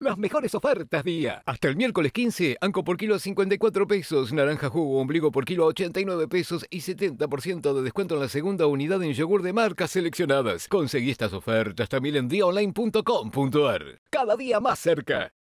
Las mejores ofertas, día. Hasta el miércoles 15, anco por kilo a 54 pesos, naranja jugo, ombligo por kilo a 89 pesos y 70% de descuento en la segunda unidad en yogur de marcas seleccionadas. Conseguí estas ofertas también en díaonline.com.ar. Cada día más cerca.